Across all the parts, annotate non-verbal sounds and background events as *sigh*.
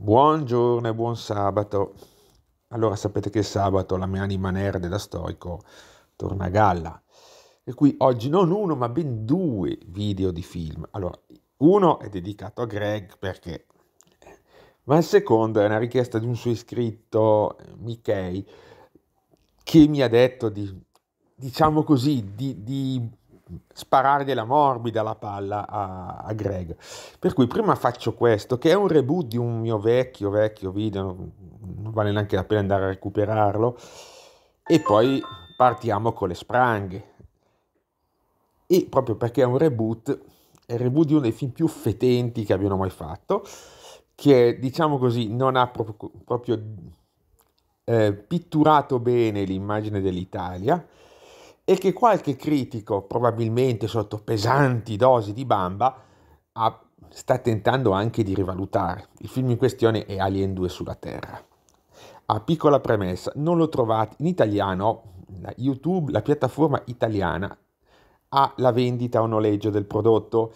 Buongiorno e buon sabato. Allora sapete che sabato la mia anima nera della stoico torna a galla. E qui oggi non uno ma ben due video di film. Allora, uno è dedicato a Greg perché... Ma il secondo è una richiesta di un suo iscritto, Michei, che mi ha detto di, diciamo così, di, di sparare della morbida la palla a, a, Greg. Per cui prima faccio questo, che è un reboot di un mio vecchio, vecchio video, non vale neanche la pena andare a recuperarlo, e poi partiamo con le spranghe. E proprio perché è un reboot, è il reboot di uno dei film più fetenti che abbiano mai fatto, che diciamo così non ha proprio, proprio eh, pitturato bene l'immagine dell'Italia, e che qualche critico, probabilmente sotto pesanti dosi di bamba, ha, sta tentando anche di rivalutare. Il film in questione è Alien 2 sulla Terra. A piccola premessa, non lo trovate in italiano, la YouTube, la piattaforma italiana, ha la vendita o noleggio del prodotto,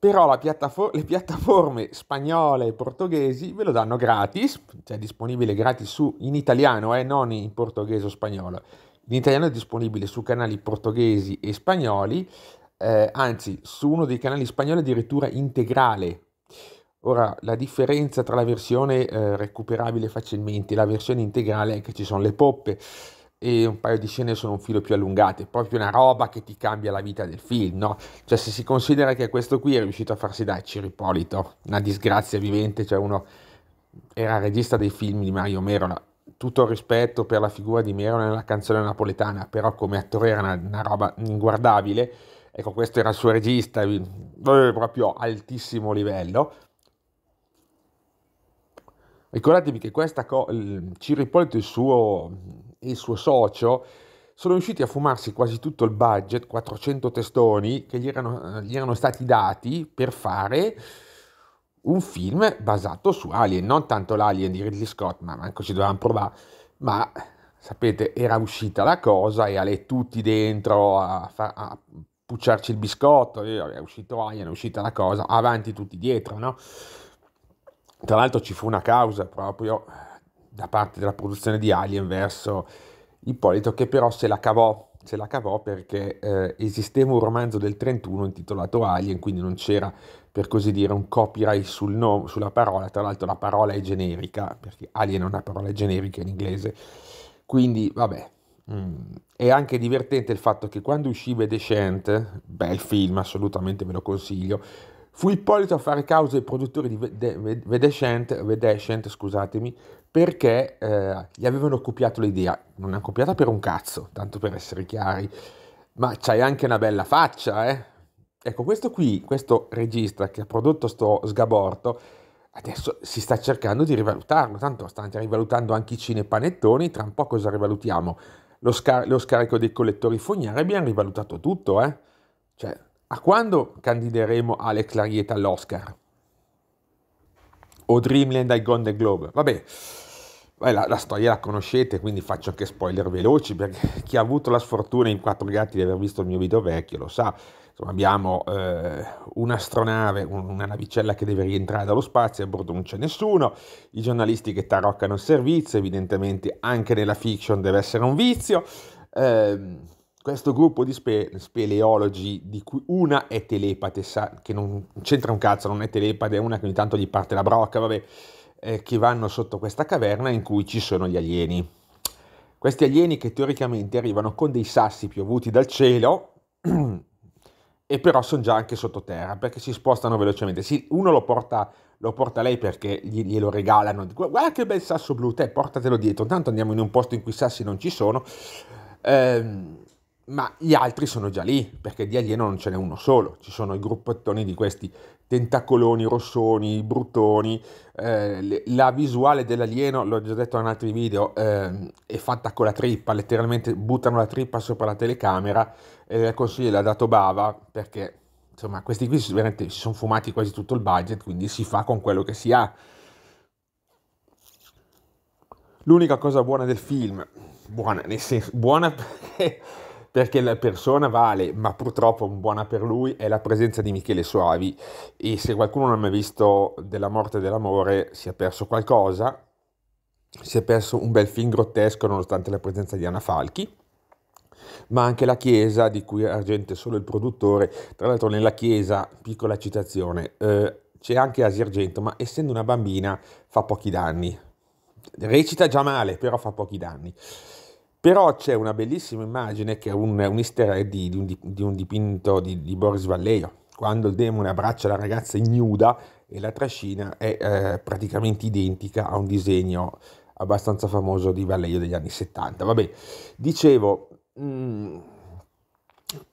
però piattafor- le piattaforme spagnole e portoghesi ve lo danno gratis, cioè disponibile gratis su, in italiano e eh, non in portoghese o spagnolo L'italiano è disponibile su canali portoghesi e spagnoli, eh, anzi su uno dei canali spagnoli addirittura integrale. Ora, la differenza tra la versione eh, recuperabile facilmente e la versione integrale è che ci sono le poppe e un paio di scene sono un filo più allungate, proprio una roba che ti cambia la vita del film, no? Cioè se si considera che questo qui è riuscito a farsi da Ciripolito, una disgrazia vivente, cioè uno era regista dei film di Mario Merola, tutto il rispetto per la figura di Mero nella canzone napoletana, però come attore era una, una roba inguardabile. Ecco, questo era il suo regista, eh, proprio altissimo livello. Ricordatevi che questa co- Ciro e il suo, il suo socio sono riusciti a fumarsi quasi tutto il budget, 400 testoni, che gli erano, gli erano stati dati per fare un film basato su Alien, non tanto l'Alien di Ridley Scott, ma manco ci dovevamo provare, ma sapete, era uscita la cosa e alle tutti dentro a, far, a pucciarci il biscotto, è uscito Alien, è uscita la cosa, avanti tutti dietro, no? Tra l'altro ci fu una causa proprio da parte della produzione di Alien verso Ippolito che però se la cavò, se la cavò perché eh, esisteva un romanzo del 31 intitolato Alien, quindi non c'era per così dire, un copyright sul nom- sulla parola, tra l'altro la parola è generica, perché alien è una parola generica in inglese, quindi vabbè, Mm. È anche divertente il fatto che quando uscì Vedescent, bel film, assolutamente ve lo consiglio, fu Ippolito a fare causa ai produttori di Vedescent, Vedescent scusatemi, perché eh, gli avevano copiato l'idea. Non l'hanno copiata per un cazzo, tanto per essere chiari, ma c'hai anche una bella faccia, eh? Ecco, questo qui, questo regista che ha prodotto sto sgaborto, adesso si sta cercando di rivalutarlo, tanto stanno rivalutando anche i cinepanettoni, tra un po' cosa rivalutiamo? Lo, scar lo scarico dei collettori fognari, abbiamo rivalutato tutto, eh? Cioè, a quando candideremo Alex Larieta all'Oscar? O Dreamland ai Golden Globe? Vabbè, Beh, la, la, storia la conoscete, quindi faccio anche spoiler veloci, perché chi ha avuto la sfortuna in quattro gatti di aver visto il mio video vecchio lo sa. Insomma, abbiamo eh, un'astronave, un, una navicella che deve rientrare dallo spazio, a bordo non c'è nessuno, i giornalisti che taroccano il servizio, evidentemente anche nella fiction deve essere un vizio. Eh, questo gruppo di spe- speleologi, di cui una è telepate, sa, che non c'entra un cazzo, non è telepate, è una che ogni tanto gli parte la brocca, vabbè eh, che vanno sotto questa caverna in cui ci sono gli alieni. Questi alieni che teoricamente arrivano con dei sassi piovuti dal cielo *clears throat* e però sono già anche sottoterra perché si spostano velocemente. Sì, uno lo porta, lo porta lei perché glielo regalano. Guarda che bel sasso blu, te portatelo dietro. Tanto andiamo in un posto in cui i sassi non ci sono. Ehm, ma gli altri sono già lì, perché di alieno non ce n'è uno solo, ci sono i gruppettoni di questi tentacoloni rossoni, brutoni, eh, la visuale dell'alieno, l'ho già detto in altri video, eh, è fatta con la trippa, letteralmente buttano la trippa sopra la telecamera, e il consiglio l'ha dato Bava, perché insomma questi qui si sono fumati quasi tutto il budget, quindi si fa con quello che si ha. L'unica cosa buona del film, buona nel senso, buona *laughs* perché perché la persona vale, ma purtroppo buona per lui è la presenza di Michele Soavi e se qualcuno non ha mai visto Della morte e dell'amore si è perso qualcosa, si è perso un bel film grottesco nonostante la presenza di Anna Falchi ma anche la chiesa di cui Argente è solo il produttore. Tra l'altro nella chiesa, piccola citazione, eh, c'è anche Asi Argento, ma essendo una bambina fa pochi danni. Recita già male, però fa pochi danni. Però c'è una bellissima immagine che è un, un easter egg di, di, un, di un dipinto di, di, Boris Vallejo, quando il demone abbraccia la ragazza ignuda e la trascina è eh, praticamente identica a un disegno abbastanza famoso di Vallejo degli anni 70. Vabbè, dicevo, mh, mm,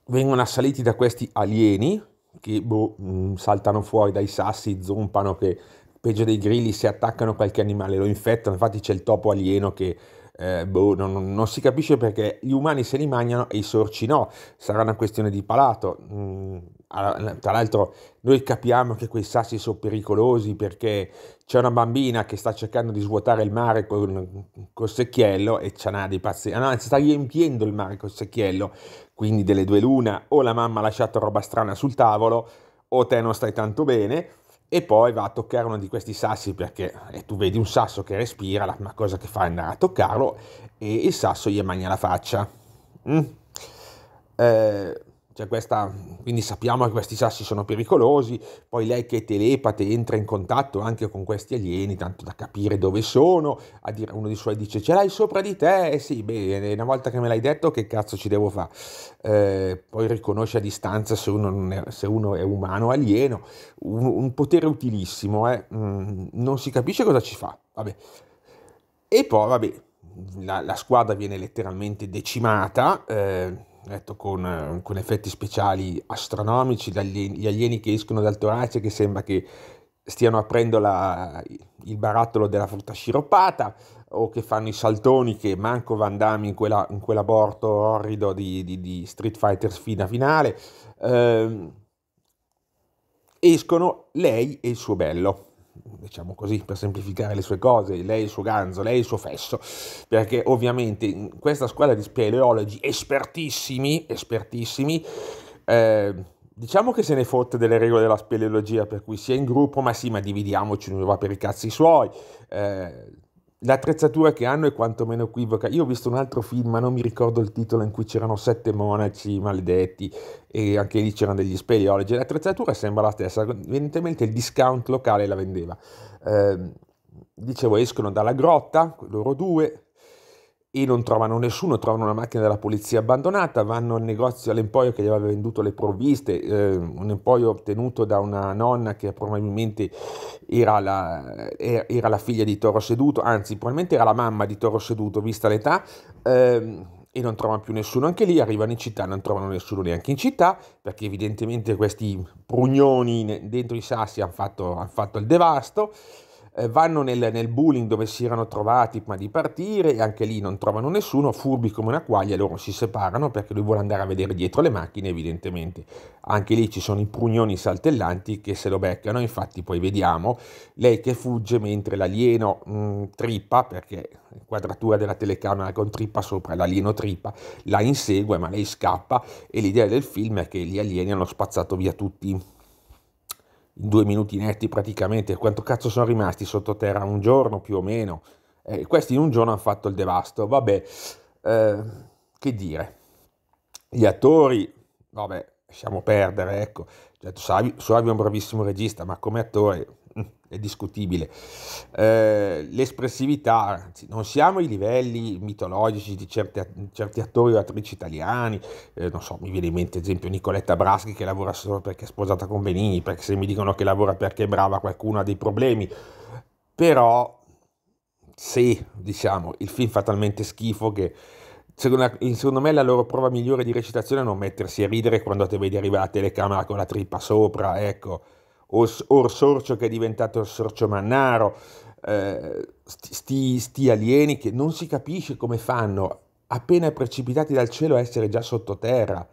vengono assaliti da questi alieni che boh, mh, mm, saltano fuori dai sassi, zompano, che peggio dei grilli se attaccano qualche animale lo infettano, infatti c'è il topo alieno che eh, boh, non, non, si capisce perché gli umani se li mangiano e i sorci no, sarà una questione di palato. Mm, tra l'altro noi capiamo che quei sassi sono pericolosi perché c'è una bambina che sta cercando di svuotare il mare con, col secchiello e c'è una di pazienza, no, sta riempiendo il mare col secchiello, quindi delle due luna, o la mamma ha lasciato roba strana sul tavolo o te non stai tanto bene e poi va a toccare uno di questi sassi perché eh, tu vedi un sasso che respira, la prima cosa che fa è andare a toccarlo e il sasso gli magna la faccia. Mm. Eh, cioè, questa, quindi sappiamo che questi sassi sono pericolosi, poi lei che è telepate entra in contatto anche con questi alieni, tanto da capire dove sono, dire, uno dei suoi dice ce l'hai sopra di te, eh sì, beh, una volta che me l'hai detto che cazzo ci devo fare, eh, poi riconosce a distanza se uno, è, se uno è, umano o alieno, un, un potere utilissimo, eh. mm, non si capisce cosa ci fa, vabbè. E poi, vabbè, la, la squadra viene letteralmente decimata eh, detto con, eh, con, effetti speciali astronomici, dagli alieni che escono dal torace che sembra che stiano aprendo la, il barattolo della frutta sciroppata o che fanno i saltoni che manco Van Damme in, quella, in quell'aborto orrido di, di, di, Street Fighter sfida finale. Ehm, escono lei e il suo bello diciamo così, per semplificare le sue cose, lei il suo ganzo, lei il suo fesso, perché ovviamente in questa squadra di speleologi espertissimi, espertissimi, eh, diciamo che se ne fotte delle regole della speleologia, per cui sia in gruppo, ma sì, ma dividiamoci, ognuno va per i cazzi suoi. Eh, l'attrezzatura che hanno è quantomeno equivoca. Io ho visto un altro film, ma non mi ricordo il titolo, in cui c'erano sette monaci maledetti e anche lì c'erano degli speleologi. L'attrezzatura sembra la stessa, evidentemente il discount locale la vendeva. Eh, dicevo, escono dalla grotta, loro due, e non trovano nessuno, trovano una macchina della polizia abbandonata, vanno al negozio all'empoio che gli aveva venduto le provviste, eh, un empoio ottenuto da una nonna che probabilmente era la, er-, era la, figlia di Toro Seduto, anzi probabilmente era la mamma di Toro Seduto vista l'età, eh, e non trovano più nessuno anche lì, arrivano in città, non trovano nessuno neanche in città, perché evidentemente questi prugnoni dentro i sassi hanno fatto, han fatto il devasto, eh, vanno nel, nel, bowling dove si erano trovati prima di partire e anche lì non trovano nessuno, furbi come una quaglia, loro si separano perché lui vuole andare a vedere dietro le macchine evidentemente. Anche lì ci sono i prugnoni saltellanti che se lo beccano, infatti poi vediamo lei che fugge mentre l'alieno mh, mm, trippa, perché quadratura della telecamera con trippa sopra, l'alieno trippa, la insegue ma lei scappa e l'idea del film è che gli alieni hanno spazzato via tutti in due minuti netti praticamente, quanto cazzo sono rimasti sottoterra? Un giorno più o meno. Eh, questi in un giorno hanno fatto il devasto, vabbè, eh, che dire. Gli attori, vabbè, lasciamo perdere, ecco. Certo, Savio, è un bravissimo regista, ma come attore è discutibile. Eh, l'espressività, anzi, non siamo ai livelli mitologici di certi, certi attori o attrici italiani, eh, non so, mi viene in mente ad esempio Nicoletta Braschi che lavora solo perché è sposata con Benigni, perché se mi dicono che lavora perché è brava qualcuno ha dei problemi, però sì, diciamo, il film fa talmente schifo che... Secondo, me la loro prova migliore di recitazione è non mettersi a ridere quando te vedi arrivare la telecamera con la trippa sopra, ecco or Sorcio che è diventato Sorcio Mannaro, eh, sti, sti alieni che non si capisce come fanno appena precipitati dal cielo a essere già sottoterra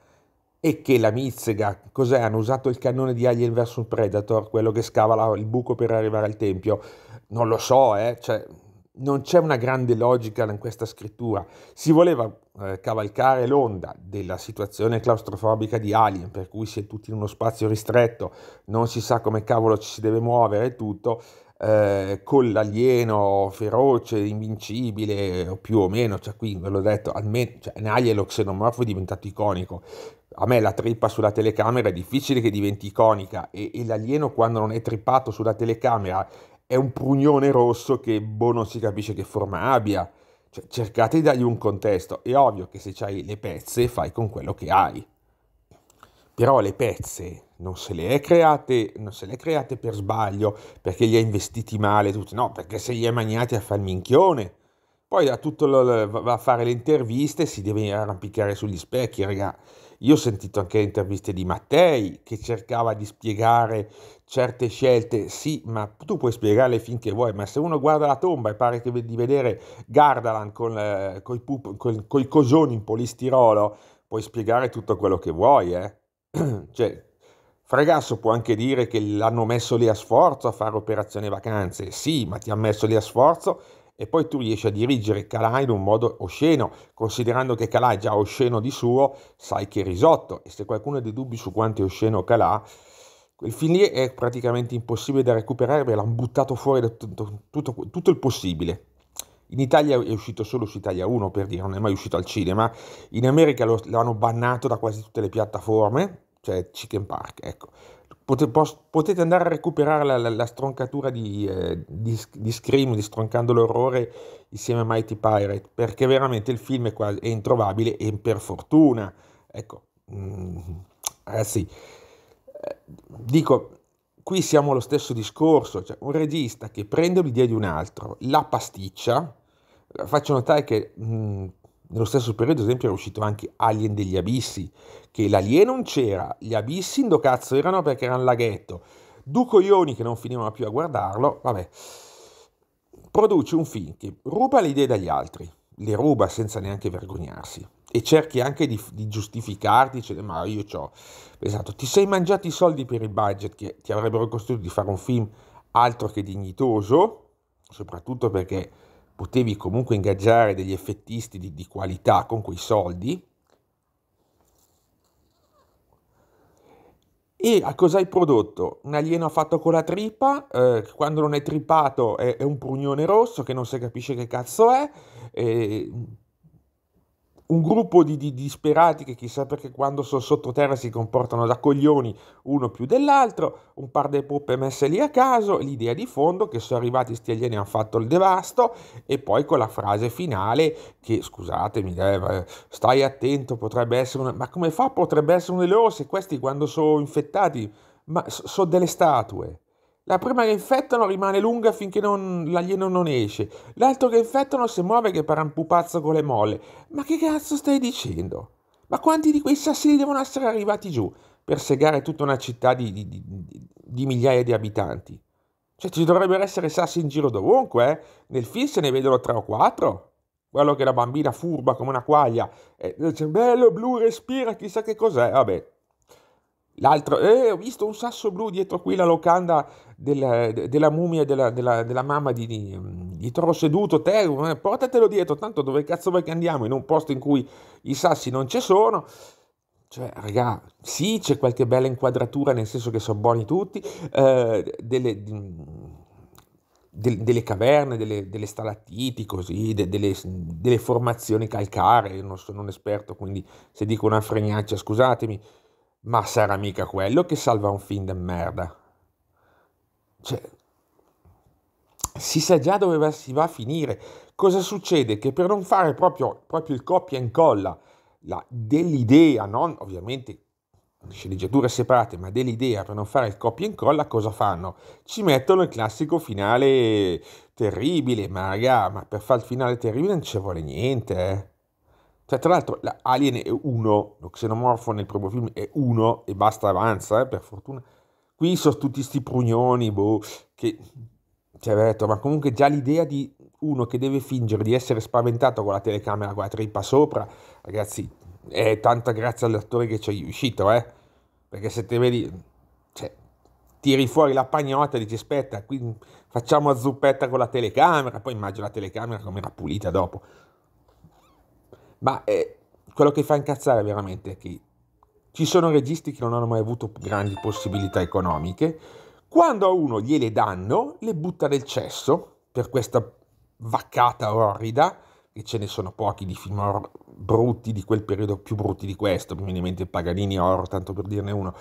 e che la Mizzega, cos'è, hanno usato il cannone di Alien vs Predator, quello che scava la, il buco per arrivare al tempio, non lo so, eh, cioè, non c'è una grande logica in questa scrittura. Si voleva eh, cavalcare l'onda della situazione claustrofobica di Alien, per cui si è tutti in uno spazio ristretto, non si sa come cavolo ci si deve muovere e tutto, eh, con l'alieno feroce, invincibile, o più o meno, cioè qui ve l'ho detto, almeno, cioè, in Alien lo xenomorfo è diventato iconico. A me la trippa sulla telecamera è difficile che diventi iconica e, e l'alieno quando non è trippato sulla telecamera è un prugnone rosso che boh non si capisce che forma abbia. Cioè, cercate di dargli un contesto. È ovvio che se hai le pezze fai con quello che hai. Però le pezze non se le è create, non se le è create per sbaglio, perché li ha investiti male tutti. No, perché se gli hai magnati a fare il minchione. Poi a tutto lo, va a fare le interviste si deve arrampicare sugli specchi, raga. Io ho sentito anche interviste di Mattei che cercava di spiegare certe scelte. Sì, ma tu puoi spiegarle finché vuoi, ma se uno guarda la tomba e pare di vedere Gardaland con, eh, coi, cosoni in polistirolo, puoi spiegare tutto quello che vuoi, eh? *clears throat* cioè, Fregasso può anche dire che l'hanno messo lì a sforzo a fare operazione vacanze. Sì, ma ti ha messo lì a sforzo e poi tu riesci a dirigere Calà in un modo osceno, considerando che Calà è già osceno di suo, sai che è risotto e se qualcuno ha dei dubbi su quanto è osceno Calà, quel film lì è praticamente impossibile da recuperare perché l'hanno buttato fuori da tutto, tutto, tutto il possibile. In Italia è uscito solo su Italia 1 per dire, non è mai uscito al cinema. In America lo, l'hanno bannato da quasi tutte le piattaforme, cioè Chicken Park, ecco potete andare a recuperare la, la, la stroncatura di, eh, di, di, Scream, di Stroncando l'orrore insieme a Mighty Pirate, perché veramente il film è, quasi, è introvabile e per fortuna. Ecco, mm, eh sì, eh, dico, qui siamo allo stesso discorso, cioè un regista che prende l'idea di un altro, la pasticcia, faccio notare che... Mm, nello stesso periodo, ad esempio, era uscito anche Alien degli Abissi, che l'alieno non c'era, gli abissi in do cazzo erano perché era un laghetto, Duco Ioni, che non finivano più a guardarlo, vabbè. Produce un film che ruba le idee dagli altri, le ruba senza neanche vergognarsi e cerchi anche di, di giustificarti, dicendo ma io ho pensato, ti sei mangiato i soldi per il budget che ti avrebbero costruito di fare un film altro che dignitoso, soprattutto perché potevi comunque ingaggiare degli effettisti di, di qualità con quei soldi. E a cosa hai prodotto? Un alieno fatto con la tripa, eh, quando non è tripato è, è, un prugnone rosso che non si capisce che cazzo è, eh, un gruppo di, di, disperati che chissà perché quando sono sottoterra si comportano da coglioni uno più dell'altro, un par di poppe messe lì a caso, l'idea di fondo che sono arrivati sti alieni hanno fatto il devasto e poi con la frase finale che scusatemi, eh, stai attento, potrebbe essere una... ma come fa potrebbe essere un eleo se questi quando sono infettati ma sono delle statue. La prima che infettano rimane lunga finché non, l'alieno non esce. L'altro che infettano si muove che pare un pupazzo con le molle. Ma che cazzo stai dicendo? Ma quanti di quei sassini devono essere arrivati giù per segare tutta una città di, di, di, di migliaia di abitanti? Cioè ci dovrebbero essere sassi in giro dovunque, eh? Nel film se ne vedono tre o quattro. Quello che la bambina furba come una quaglia e eh, dice bello blu respira chissà che cos'è. Vabbè, L'altro, eh, ho visto un sasso blu dietro qui la locanda della, della mummia della, della, della, mamma di, di, di Toro Seduto. Te, eh, portatelo dietro, tanto dove cazzo vuoi che andiamo? In un posto in cui i sassi non ci sono. Cioè, raga, sì, c'è qualche bella inquadratura, nel senso che sono buoni tutti, eh, delle, de, delle, caverne, delle, delle stalattiti, così, de, delle, delle, formazioni calcaree, non sono un esperto, quindi se dico una fregnaccia, scusatemi, ma sarà mica quello che salva un film de merda. Cioè, si sa già dove si va a finire. Cosa succede? Che per non fare proprio, proprio il copia e incolla la, dell'idea, non ovviamente sceneggiature separate, ma dell'idea per non fare il copia e incolla, cosa fanno? Ci mettono il classico finale terribile, ma raga, ma per fare il finale terribile non ci vuole niente, eh. Cioè, tra l'altro, Alien è uno, lo xenomorfo nel primo film è uno e basta, avanza, eh, per fortuna. Qui sono tutti questi prugnoni, boh, che... Cioè, detto, ma comunque già l'idea di uno che deve fingere di essere spaventato con la telecamera, con la trippa sopra, ragazzi, è tanta grazia all'attore che ci è riuscito, eh. Perché se te vedi... Cioè, tiri fuori la pagnotta e dici aspetta, qui facciamo a zuppetta con la telecamera, poi immagino la telecamera come era pulita dopo ma eh, quello che fa incazzare veramente è che ci sono registi che non hanno mai avuto grandi possibilità economiche. Quando a uno gliele danno, le butta nel cesso per questa vaccata orrida, che ce ne sono pochi di film or- brutti di quel periodo, più brutti di questo, mi viene in mente Paganini Oro, tanto per dirne uno.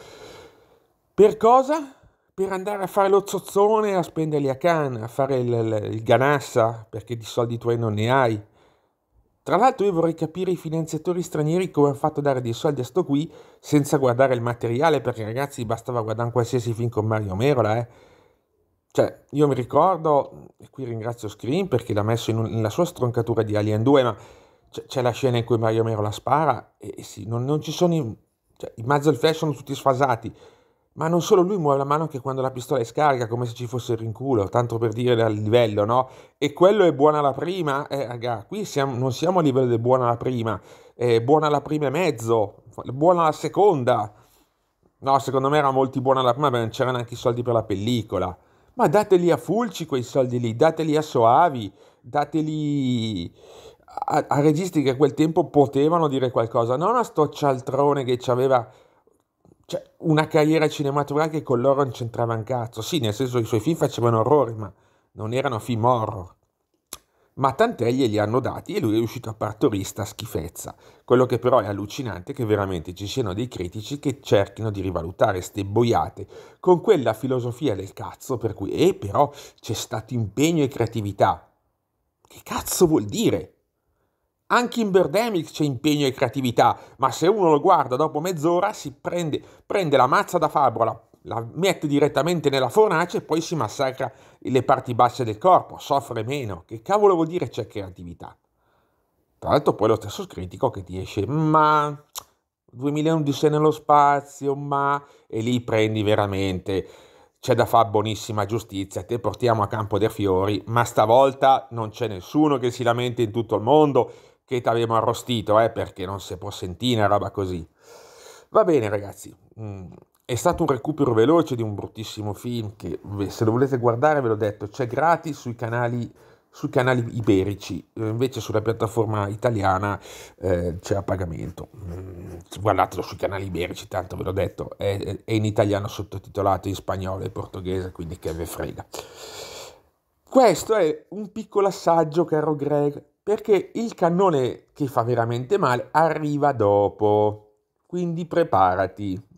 Per cosa? Per andare a fare lo zozzone, a spenderli a Cannes, a fare il, il, il ganassa, perché di soldi tuoi non ne hai, tra l'altro io vorrei capire i finanziatori stranieri come hanno fatto a dare dei soldi a sto qui senza guardare il materiale, perché ragazzi bastava guardare un qualsiasi film con Mario Merola, eh. Cioè, io mi ricordo, e qui ringrazio Screen perché l'ha messo in un, nella sua stroncatura di Alien 2, ma c'è, c'è, la scena in cui Mario Merola spara e, e sì, non, non, ci sono... I, cioè, i muzzle flash sono tutti sfasati, ma non solo lui muove la mano anche quando la pistola è scarica, come se ci fosse il rinculo, tanto per dire dal livello, no? E quello è buona la prima? Eh, raga, qui siamo, non siamo a livello di buona la prima, eh, buona la prima e mezzo, buona la seconda. No, secondo me era molto buona la prima, ma non c'erano anche i soldi per la pellicola. Ma dateli a Fulci quei soldi lì, dateli a Soavi, dateli a, a registi che a quel tempo potevano dire qualcosa, non a sto cialtrone che ci aveva cioè, una carriera cinematografica che con loro non c'entrava un cazzo. Sì, nel senso che i suoi film facevano orrore, ma non erano film horror. Ma tant'è glieli hanno dati e lui è riuscito a partorista sta schifezza. Quello che però è allucinante è che veramente ci siano dei critici che cerchino di rivalutare ste boiate con quella filosofia del cazzo per cui, eh però, c'è stato impegno e creatività. Che cazzo vuol dire? Anche in Birdemic c'è impegno e creatività, ma se uno lo guarda dopo mezz'ora si prende, prende la mazza da fabrola, la mette direttamente nella fornace e poi si massacra le parti basse del corpo, soffre meno. Che cavolo vuol dire c'è creatività? Tra l'altro poi lo stesso critico che ti esce, ma 2011 nello spazio, ma... E lì prendi veramente c'è da fare buonissima giustizia, te portiamo a Campo dei Fiori, ma stavolta non c'è nessuno che si lamenti in tutto il mondo che ti avevamo arrostito, eh, perché non si può sentire una roba così. Va bene ragazzi, mm. è stato un recupero veloce di un bruttissimo film che se lo volete guardare ve l'ho detto, c'è gratis sui canali, sui canali iberici, eh, invece sulla piattaforma italiana eh, c'è a pagamento. Mm, guardatelo sui canali iberici, tanto ve l'ho detto, è, è in italiano sottotitolato in spagnolo e portoghese, quindi che ve frega. Questo è un piccolo assaggio, caro Greg, perché il cannone che fa veramente male arriva dopo. Quindi preparati.